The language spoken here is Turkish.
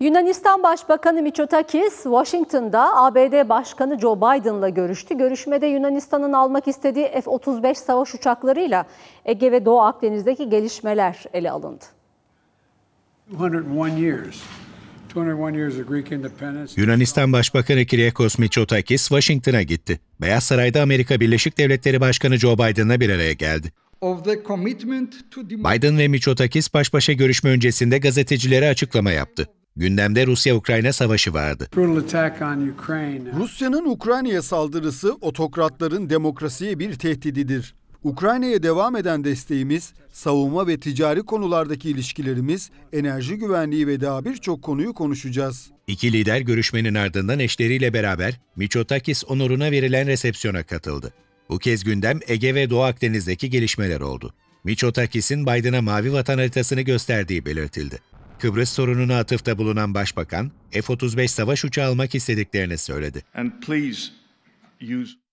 Yunanistan Başbakanı Mitsotakis, Washington'da ABD Başkanı Joe Biden'la görüştü. Görüşmede Yunanistan'ın almak istediği F-35 savaş uçaklarıyla Ege ve Doğu Akdeniz'deki gelişmeler ele alındı. 201 years Yunanistan Başbakanı Kyriakos Mitsotakis Washington'a gitti. Beyaz Saray'da Amerika Birleşik Devletleri Başkanı Joe Biden'la bir araya geldi. Biden ve Mitsotakis baş başa görüşme öncesinde gazetecilere açıklama yaptı. Gündemde Rusya-Ukrayna savaşı vardı. Rusya'nın Ukrayna'ya saldırısı otokratların demokrasiye bir tehdididir. Ukrayna'ya devam eden desteğimiz, savunma ve ticari konulardaki ilişkilerimiz, enerji güvenliği ve daha birçok konuyu konuşacağız. İki lider görüşmenin ardından eşleriyle beraber Miçotakis onuruna verilen resepsiyona katıldı. Bu kez gündem Ege ve Doğu Akdeniz'deki gelişmeler oldu. Miçotakis'in Biden'a mavi vatan haritasını gösterdiği belirtildi. Kıbrıs sorununa atıfta bulunan başbakan, F-35 savaş uçağı almak istediklerini söyledi. And please use